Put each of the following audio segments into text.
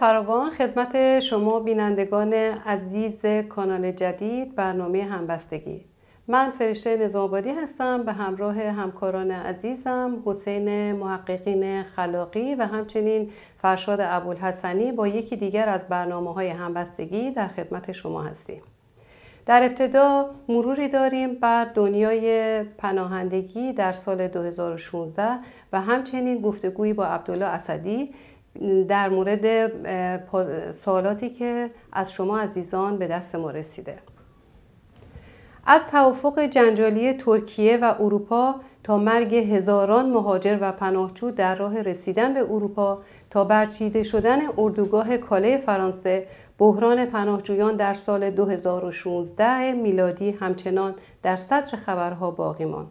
فراوان خدمت شما بینندگان عزیز کانال جدید برنامه همبستگی من فرشته نظامبادی هستم به همراه همکاران عزیزم حسین محققین خلاقی و همچنین فرشاد ابوالحسنی با یکی دیگر از برنامه های همبستگی در خدمت شما هستیم در ابتدا مروری داریم بر دنیای پناهندگی در سال 2016 و همچنین گفتگویی با عبدالله اسدی در مورد سوالاتی که از شما عزیزان به دست ما رسیده از توافق جنجالی ترکیه و اروپا تا مرگ هزاران مهاجر و پناهجو در راه رسیدن به اروپا تا برچیده شدن اردوگاه کاله فرانسه بحران پناهجویان در سال 2016 میلادی همچنان در سطر خبرها باقی ماند.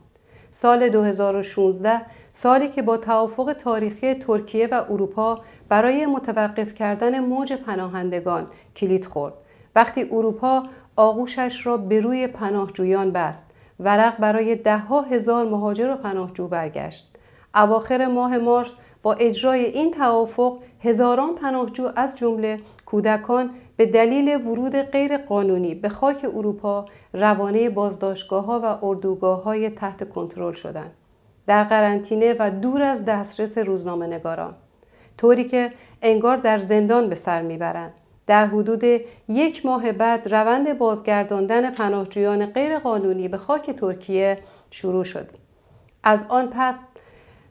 سال 2016 سالی که با توافق تاریخی ترکیه و اروپا برای متوقف کردن موج پناهندگان کلید خورد وقتی اروپا آغوشش را به روی پناهجویان بست ورق برای دهها هزار مهاجر و پناهجو برگشت اواخر ماه مارس با اجرای این توافق هزاران پناهجو از جمله کودکان به دلیل ورود غیرقانونی به خاک اروپا روانه بازداشتگاه ها و اردوگاه های تحت کنترل شدند. در قرنطینه و دور از دسترس روزنامه نگاران طوری که انگار در زندان به سر میبرند در حدود یک ماه بعد روند بازگرداندن پناهجویان غیرقانونی به خاک ترکیه شروع شد از آن پس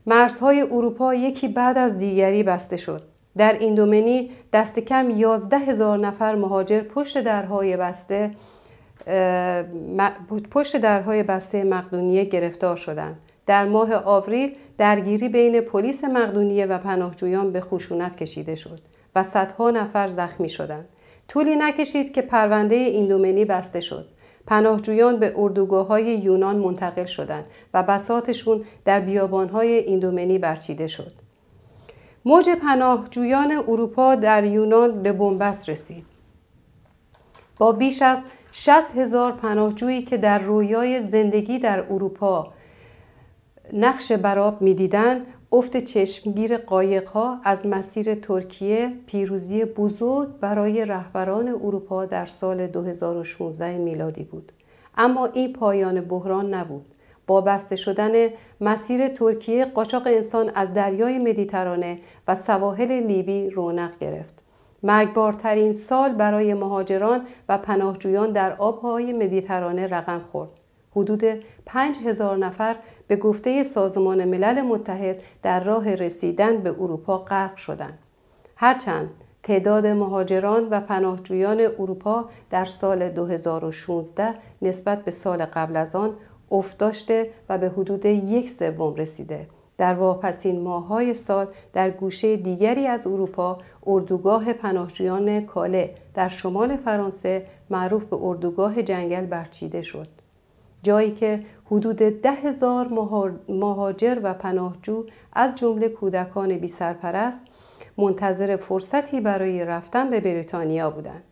مرزهای اروپا یکی بعد از دیگری بسته شد در ایندومنی دست کم 11 هزار نفر مهاجر پشت درهای بسته پشت درهای بسته مقدونیه گرفتار شدند در ماه آوریل درگیری بین پلیس مقدونیه و پناهجویان به خشونت کشیده شد و صدها نفر زخمی شدند. طولی نکشید که پرونده ایندومنی بسته شد. پناهجویان به اردوگاه های یونان منتقل شدند و بساتشون در بیابان های ایندومنی برچیده شد. موج پناهجویان اروپا در یونان به بنبست رسید. با بیش از 60 هزار پناهجویی که در رویای زندگی در اروپا نقش براب میدیدند افت چشمگیر ها از مسیر ترکیه پیروزی بزرگ برای رهبران اروپا در سال 2016 میلادی بود اما این پایان بحران نبود با بسته شدن مسیر ترکیه قاچاق انسان از دریای مدیترانه و سواحل لیبی رونق گرفت مرگبارترین سال برای مهاجران و پناهجویان در آبهای مدیترانه رقم خورد حدود 5000 نفر به گفته سازمان ملل متحد در راه رسیدن به اروپا غرق شدند. هرچند تعداد مهاجران و پناهجویان اروپا در سال 2016 نسبت به سال قبل از آن افت داشته و به حدود یک سوم رسیده. در واپسین ماههای سال در گوشه دیگری از اروپا اردوگاه پناهجویان کاله در شمال فرانسه معروف به اردوگاه جنگل برچیده شد. جایی که حدود ده هزار مهاجر و پناهجو از جمله کودکان بی سرپرست منتظر فرصتی برای رفتن به بریتانیا بودند.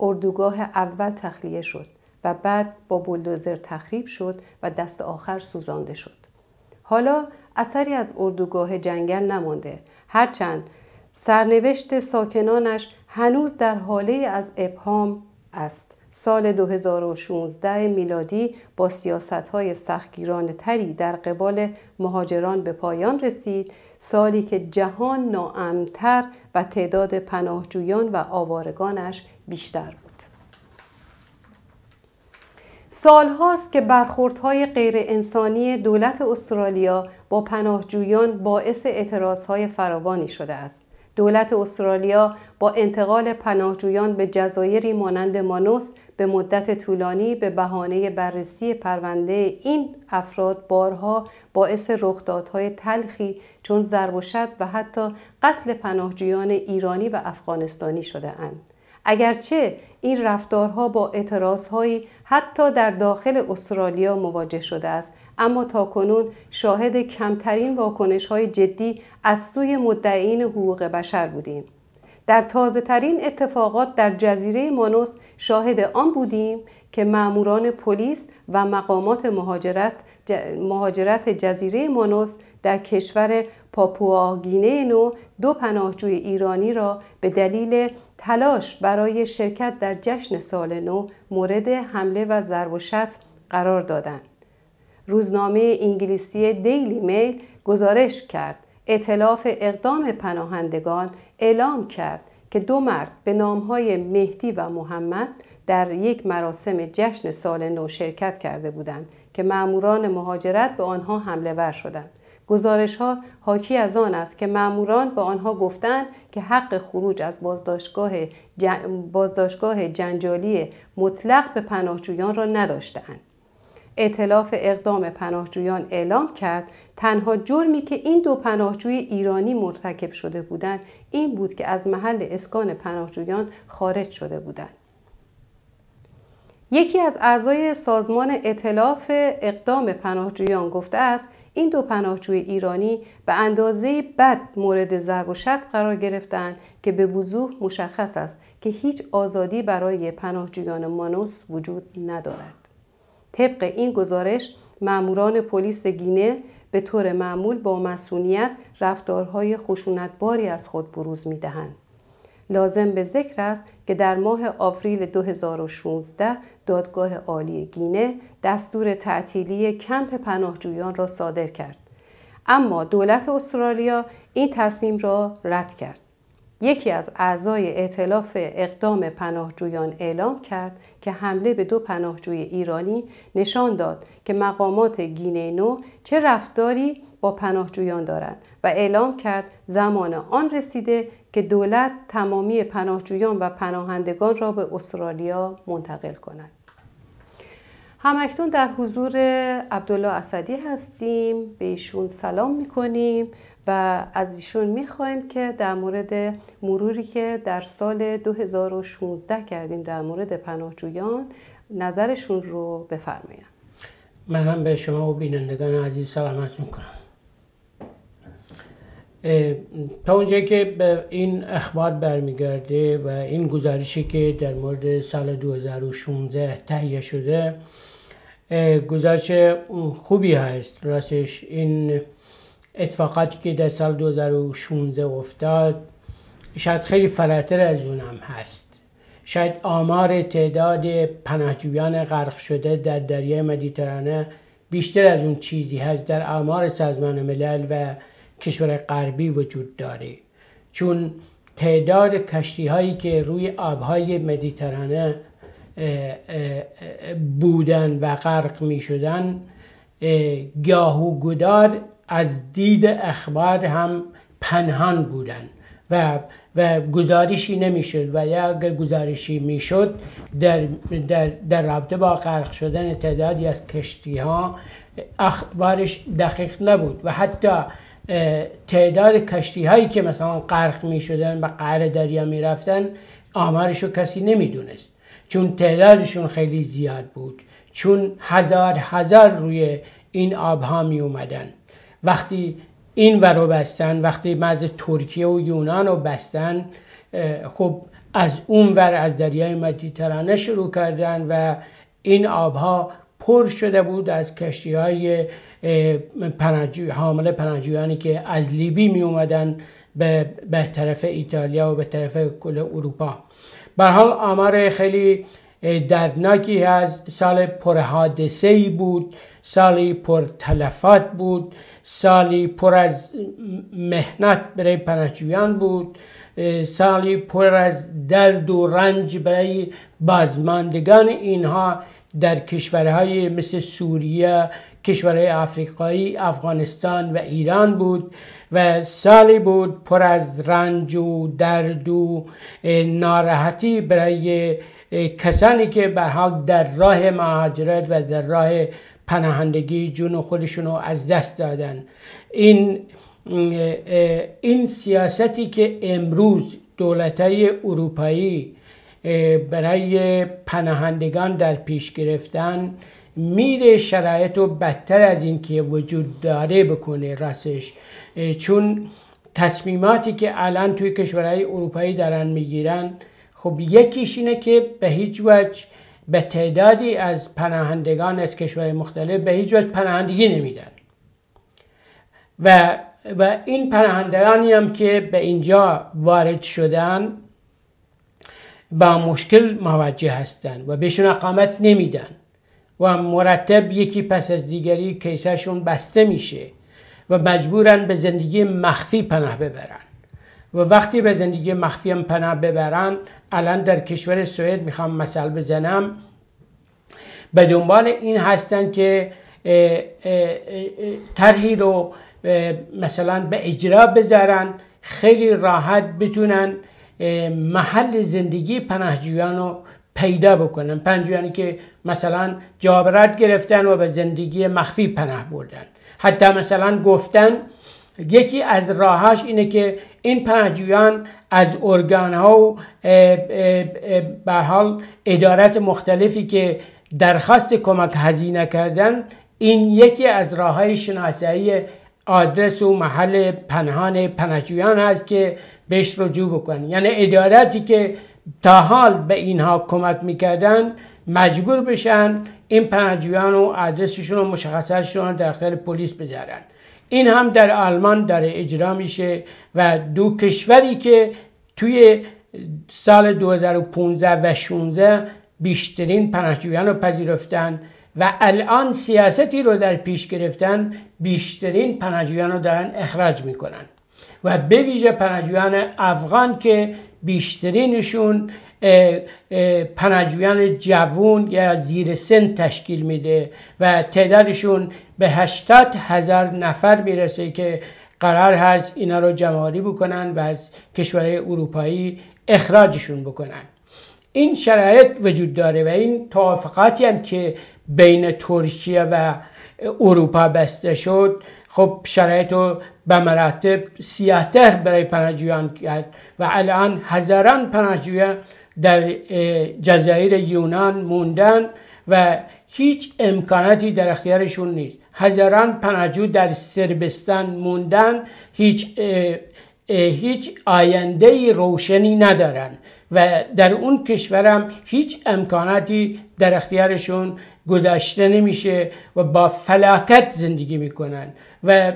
اردوگاه اول تخلیه شد و بعد با بلدوزر تخریب شد و دست آخر سوزانده شد. حالا اثری از اردوگاه جنگل نمانده هرچند سرنوشت ساکنانش هنوز در حاله از ابهام است. سال 2016 میلادی با های سختگیرانه تری در قبال مهاجران به پایان رسید سالی که جهان ناامتر و تعداد پناهجویان و آوارگانش بیشتر بود سال هاست که برخوردهای غیر انسانی دولت استرالیا با پناهجویان باعث های فراوانی شده است. دولت استرالیا با انتقال پناهجویان به جزایری مانند مانوس به مدت طولانی به بهانه بررسی پرونده این افراد بارها باعث رخدادهای تلخی چون ضرب و و حتی قتل پناهجویان ایرانی و افغانستانی شده اند. اگرچه این رفتارها با اعتراضهایی حتی در داخل استرالیا مواجه شده است اما تا کنون شاهد کمترین واکنش های جدی از سوی مدعین حقوق بشر بودیم در تازه ترین اتفاقات در جزیره مانوس شاهد آن بودیم که ماموران پلیس و مقامات مهاجرت, مهاجرت جزیره مانوس در کشور پاپوآگینه نو دو پناهجوی ایرانی را به دلیل تلاش برای شرکت در جشن سال نو مورد حمله و ضرب و شتم قرار دادند. روزنامه انگلیسی دیلی میل گزارش کرد اطلاف اقدام پناهندگان اعلام کرد که دو مرد به نامهای مهدی و محمد در یک مراسم جشن سال نو شرکت کرده بودند که ماموران مهاجرت به آنها حمله ور شدند. گزارش ها حاکی از آن است که ماموران به آنها گفتند که حق خروج از بازداشتگاه, جن... بازداشتگاه جنجالی مطلق به پناهجویان را نداشتند. اطلاف اقدام پناهجویان اعلام کرد تنها جرمی که این دو پناهجوی ایرانی مرتکب شده بودند این بود که از محل اسکان پناهجویان خارج شده بودند یکی از اعضای سازمان اطلاف اقدام پناهجویان گفته است این دو پناهجوی ایرانی به اندازه بد مورد ضرب و شد قرار گرفتند که به وضوح مشخص است که هیچ آزادی برای پناهجویان مانوس وجود ندارد. طبق این گزارش ماموران پلیس گینه به طور معمول با مسئولیت رفتارهای خشونتباری از خود بروز می دهند. لازم به ذکر است که در ماه آوریل 2016 دادگاه عالی گینه دستور تعطیلی کمپ پناهجویان را صادر کرد. اما دولت استرالیا این تصمیم را رد کرد. یکی از اعضای اعتلاف اقدام پناهجویان اعلام کرد که حمله به دو پناهجوی ایرانی نشان داد که مقامات گینه نو چه رفتاری با پناهجویان دارند و اعلام کرد زمان آن رسیده که دولت تمامی پناهجویان و پناهندگان را به استرالیا منتقل کند. همکنون در حضور عبدالله اسدی هستیم به ایشون سلام میکنیم و از ایشون میخوایم که در مورد مروری که در سال 2016 کردیم در مورد پناهجویان نظرشون رو بفرمایند من هم به شما و بینندگان عزیز سلام عرض تا اونجایی که به این اخبار برمیگرده و این گزارشی که در مورد سال 2016 تهیه شده گزارش خوبی هست راستش این اتفاقاتی که در سال 2016 افتاد شاید خیلی فراتر از هم هست شاید آمار تعداد پناهجویان غرق شده در دریای مدیترانه بیشتر از اون چیزی هست در آمار سازمان ملل و کشور غربی وجود داره چون تعداد کشتی هایی که روی آبهای مدیترانه بودن و غرق می شدن و گدار از دید اخبار هم پنهان بودن و و گزارشی نمیشد و یا اگر گزارشی میشد در, در, در رابطه با غرق شدن تعدادی از کشتی ها اخبارش دقیق نبود و حتی تعداد کشتی هایی که مثلا قرق می شدن و قعر دریا می رفتن آمارش رو کسی دونست چون تعدادشون خیلی زیاد بود چون هزار هزار روی این آبها می اومدن وقتی این رو بستن وقتی مرز ترکیه و یونان رو بستن خب از اون ور از دریای مدیترانه شروع کردن و این آبها پر شده بود از کشتی های پنجو، حامل پناهجویانی که از لیبی می اومدن به،, به طرف ایتالیا و به طرف کل اروپا به حال آمار خیلی دردناکی از سال پر حادثه ای بود سالی پر تلفات بود سالی پر از مهنت برای پناهجویان بود سالی پر از درد و رنج برای بازماندگان اینها در کشورهای مثل سوریه کشورهای آفریقایی افغانستان و ایران بود و سالی بود پر از رنج و درد و ناراحتی برای کسانی که به حال در راه مهاجرت و در راه پناهندگی جون خودشون رو از دست دادن این این سیاستی که امروز دولتای اروپایی برای پناهندگان در پیش گرفتن میره شرایط رو بدتر از این که وجود داره بکنه راستش چون تصمیماتی که الان توی کشورهای اروپایی دارن میگیرن خب یکیش اینه که به هیچ وجه به تعدادی از پناهندگان از کشورهای مختلف به هیچ وجه پناهندگی نمیدن و و این پناهندگانی هم که به اینجا وارد شدن با مشکل مواجه هستند و بهشون اقامت نمیدن و مرتب یکی پس از دیگری کیسهشون بسته میشه و مجبورن به زندگی مخفی پناه ببرن و وقتی به زندگی مخفی هم پناه ببرن الان در کشور سوئد میخوام مثال بزنم به دنبال این هستن که طرحی رو مثلا به اجرا بذارن خیلی راحت بتونن محل زندگی پناهجویان رو پیدا بکنن پناهجویانی که مثلا جابرت گرفتن و به زندگی مخفی پناه بردن حتی مثلا گفتن یکی از راهاش اینه که این پناهجویان از ارگان ها و به حال ادارت مختلفی که درخواست کمک هزینه کردن این یکی از راه های شناسایی آدرس و محل پنهان پناهجویان است که بهش رجوع بکنن یعنی ادارتی که تا حال به اینها کمک میکردن مجبور بشن این پناهجویان و ادرسشون و مشخصاتشون رو در اختیار پلیس بذارن این هم در آلمان داره اجرا میشه و دو کشوری که توی سال 2015 و 16 بیشترین پناهجویان رو پذیرفتن و الان سیاستی رو در پیش گرفتن بیشترین پناهجویان رو دارن اخراج میکنن و به ویژه پناهجویان افغان که بیشترینشون پناهجویان جوون یا زیر سن تشکیل میده و تعدادشون به هشتاد هزار نفر میرسه که قرار هست اینا رو جمعاری بکنن و از کشورهای اروپایی اخراجشون بکنن این شرایط وجود داره و این توافقاتی هم که بین ترکیه و اروپا بسته شد خب شرایط رو به مراتب سیاهتر برای پناهجویان کرد و الان هزاران پناهجویان در جزایر یونان موندن و هیچ امکاناتی در اختیارشون نیست هزاران پناهجو در سربستان موندن هیچ هیچ آینده روشنی ندارن و در اون کشورم هیچ امکاناتی در اختیارشون گذشته نمیشه و با فلاکت زندگی میکنن و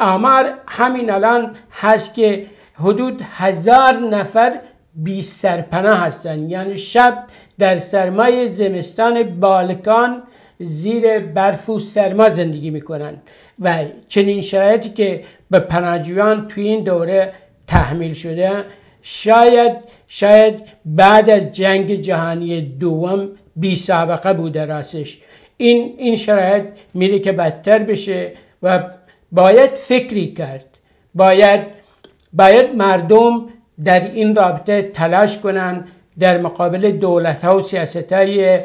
آمار همین الان هست که حدود هزار نفر بی سرپناه هستند یعنی شب در سرمای زمستان بالکان زیر برف و سرما زندگی میکنن و چنین شرایطی که به پناهجویان توی این دوره تحمیل شده شاید شاید بعد از جنگ جهانی دوم بی سابقه بوده راستش این این شرایط میره که بدتر بشه و باید فکری کرد باید باید مردم در این رابطه تلاش کنند در مقابل دولت ها و سیاست های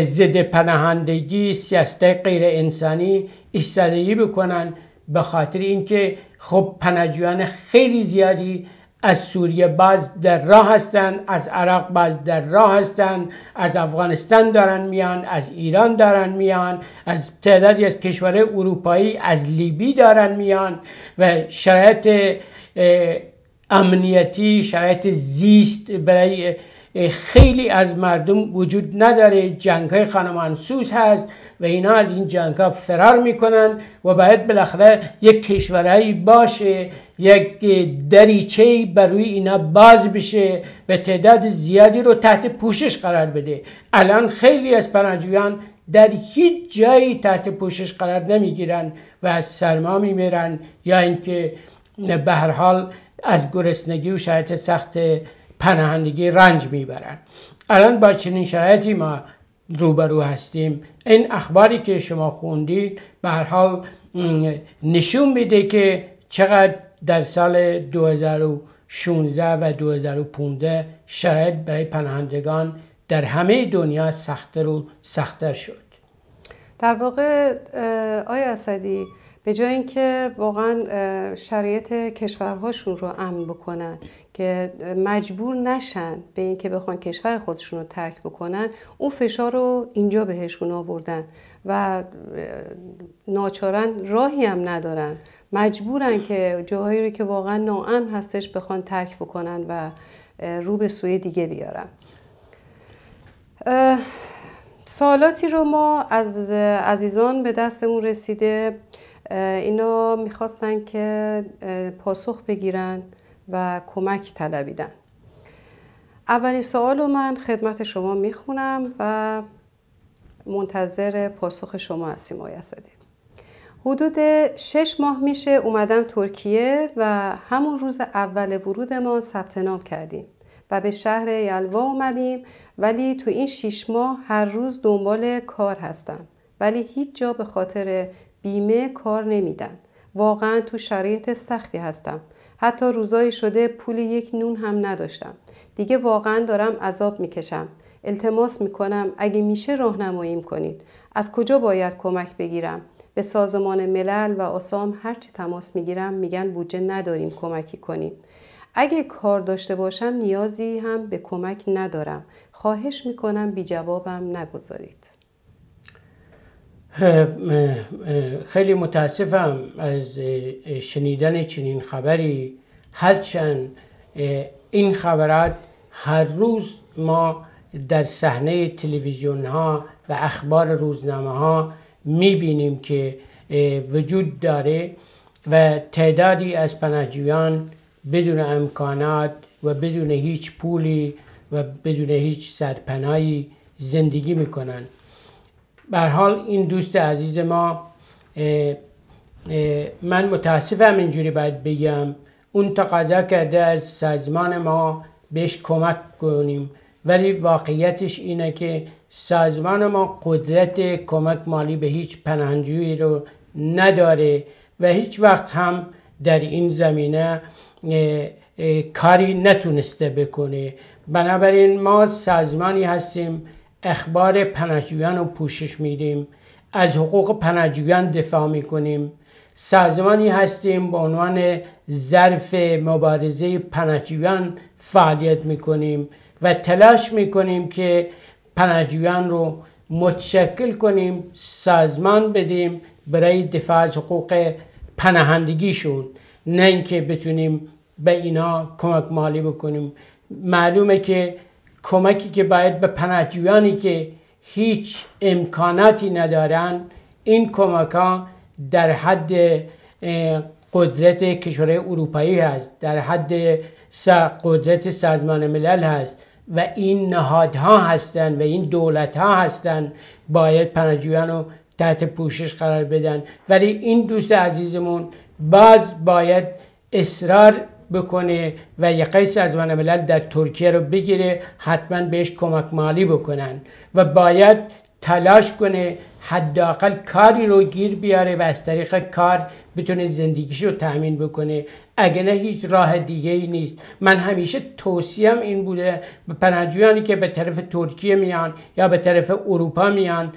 ضد پناهندگی سیاست غیر انسانی ایستادگی بکنن به خاطر اینکه خب پناهجویان خیلی زیادی از سوریه باز در راه هستند از عراق باز در راه هستند از افغانستان دارن میان از ایران دارن میان از تعدادی از کشورهای اروپایی از لیبی دارن میان و شرایط امنیتی شرایط زیست برای خیلی از مردم وجود نداره جنگ های خانمانسوس هست و اینا از این جنگ ها فرار میکنن و باید بالاخره یک کشورهایی باشه یک دریچه بر روی اینا باز بشه و تعداد زیادی رو تحت پوشش قرار بده الان خیلی از پناهجویان در هیچ جایی تحت پوشش قرار نمیگیرن و از سرما میمیرن یا اینکه به هر حال از گرسنگی و شرایط سخت پناهندگی رنج میبرن الان با چنین شرایطی ما روبرو هستیم این اخباری که شما خوندید به هر حال نشون میده که چقدر در سال 2016 و 2015 شرایط برای پناهندگان در همه دنیا سختتر و سختتر شد در واقع آیا اسدی به جای اینکه واقعا شرایط کشورهاشون رو امن بکنن که مجبور نشن به اینکه بخوان کشور خودشون رو ترک بکنن اون فشار رو اینجا بهشون آوردن و ناچارن راهی هم ندارن مجبورن که جاهایی رو که واقعا ناامن هستش بخوان ترک بکنن و رو به سوی دیگه بیارن سوالاتی رو ما از عزیزان به دستمون رسیده اینا میخواستن که پاسخ بگیرن و کمک طلبیدن اولین سوال رو من خدمت شما میخونم و منتظر پاسخ شما هستیم آقای حدود شش ماه میشه اومدم ترکیه و همون روز اول ورودمان ثبت نام کردیم و به شهر یلوا اومدیم ولی تو این شش ماه هر روز دنبال کار هستم ولی هیچ جا به خاطر بیمه کار نمیدن واقعا تو شرایط سختی هستم حتی روزایی شده پول یک نون هم نداشتم دیگه واقعا دارم عذاب میکشم التماس میکنم اگه میشه راهنماییم کنید از کجا باید کمک بگیرم به سازمان ملل و آسام هرچی تماس میگیرم میگن بودجه نداریم کمکی کنیم اگه کار داشته باشم نیازی هم به کمک ندارم خواهش میکنم بی جوابم نگذارید خیلی متاسفم از شنیدن چنین خبری هرچند این خبرات هر روز ما در صحنه تلویزیون ها و اخبار روزنامه ها بینیم که وجود داره و تعدادی از پناهجویان بدون امکانات و بدون هیچ پولی و بدون هیچ سرپناهی زندگی میکنند بر حال این دوست عزیز ما من متاسفم اینجوری باید بگم اون تقاضا کرده از سازمان ما بهش کمک کنیم ولی واقعیتش اینه که سازمان ما قدرت کمک مالی به هیچ پناهجویی رو نداره و هیچ وقت هم در این زمینه کاری نتونسته بکنه بنابراین ما سازمانی هستیم اخبار پناهجویان رو پوشش میدیم از حقوق پناهجویان دفاع میکنیم سازمانی هستیم به عنوان ظرف مبارزه پناهجویان فعالیت میکنیم و تلاش میکنیم که پناهجویان رو متشکل کنیم سازمان بدیم برای دفاع از حقوق پناهندگیشون نه اینکه بتونیم به اینا کمک مالی بکنیم معلومه که کمکی که باید به پناهجویانی که هیچ امکاناتی ندارن این کمک ها در حد قدرت کشورهای اروپایی هست در حد قدرت سازمان ملل هست و این نهادها هستند و این دولت ها هستند باید پناهجویان رو تحت پوشش قرار بدن ولی این دوست عزیزمون باز باید اصرار بکنه و یه قیس از ملل در ترکیه رو بگیره حتما بهش کمک مالی بکنن و باید تلاش کنه حداقل کاری رو گیر بیاره و از طریق کار بتونه زندگیش رو تأمین بکنه اگه نه هیچ راه دیگه ای نیست من همیشه توصیم این بوده به پناهجویانی که به طرف ترکیه میان یا به طرف اروپا میان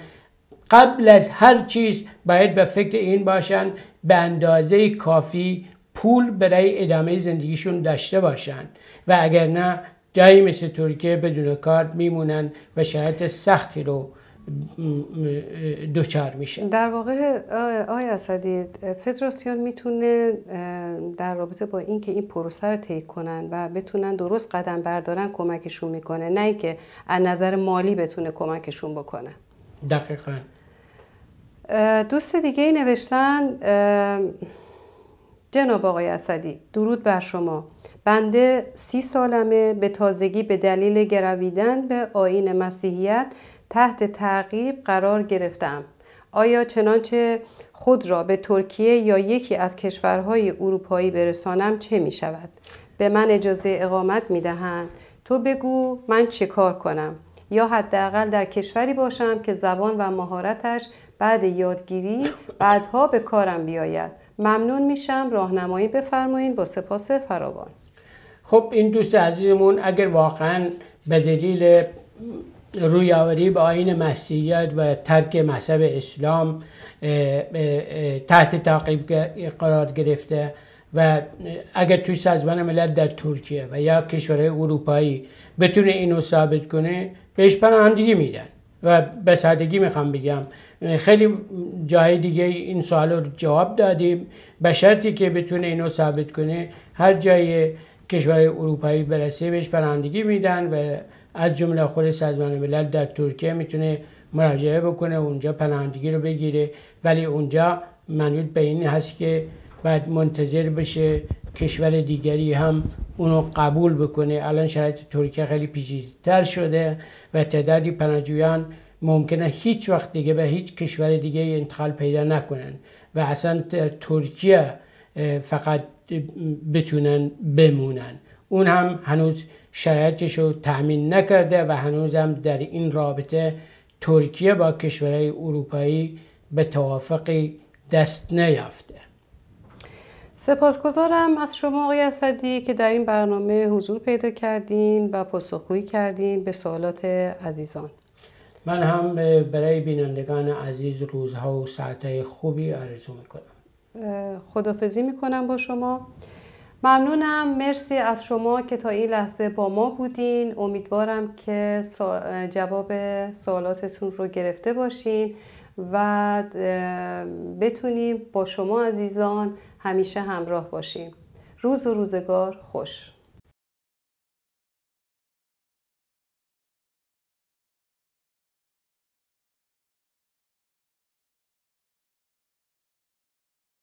قبل از هر چیز باید به فکر این باشن به اندازه کافی پول برای ادامه زندگیشون داشته باشن و اگر نه جایی مثل ترکیه بدون کارت میمونن و شاید سختی رو دوچار میشه در واقع آیا اسدی فدراسیون میتونه در رابطه با اینکه این پروسه رو طی کنن و بتونن درست قدم بردارن کمکشون میکنه نه اینکه از نظر مالی بتونه کمکشون بکنه دقیقا دوست دیگه ای نوشتن جناب آقای اسدی درود بر شما بنده سی سالمه به تازگی به دلیل گرویدن به آین مسیحیت تحت تعقیب قرار گرفتم آیا چنانچه خود را به ترکیه یا یکی از کشورهای اروپایی برسانم چه می شود؟ به من اجازه اقامت می دهند تو بگو من چه کار کنم یا حداقل در کشوری باشم که زبان و مهارتش بعد یادگیری بعدها به کارم بیاید ممنون میشم راهنمایی بفرمایید با سپاس فراوان خب این دوست عزیزمون اگر واقعا به دلیل رویاوری به آین مسیحیت و ترک مذهب اسلام تحت تعقیب قرار گرفته و اگر توی سازمان ملل در ترکیه و یا کشورهای اروپایی بتونه اینو ثابت کنه بهش پناهندگی میدن و به سادگی میخوام بگم خیلی جای دیگه این سوال رو جواب دادیم به شرطی که بتونه اینو ثابت کنه هر جای کشور اروپایی برسه بهش پرندگی میدن و از جمله خود سازمان ملل در ترکیه میتونه مراجعه بکنه اونجا پناهندگی رو بگیره ولی اونجا منوط به این هست که باید منتظر بشه کشور دیگری هم اونو قبول بکنه الان شرایط ترکیه خیلی پیچیده‌تر شده و تعدادی پناهجویان ممکنه هیچ وقت دیگه به هیچ کشور دیگه انتقال پیدا نکنن و اصلا ترکیه فقط بتونن بمونن اون هم هنوز شرایطش رو تأمین نکرده و هنوز هم در این رابطه ترکیه با کشورهای اروپایی به توافقی دست نیافته سپاسگزارم از شما آقای اسدی که در این برنامه حضور پیدا کردین و پاسخگویی کردین به سوالات عزیزان من هم برای بینندگان عزیز روزها و ساعتهای خوبی آرزو میکنم خدافزی میکنم با شما ممنونم مرسی از شما که تا این لحظه با ما بودین امیدوارم که جواب سوالاتتون رو گرفته باشین و بتونیم با شما عزیزان همیشه همراه باشیم روز و روزگار خوش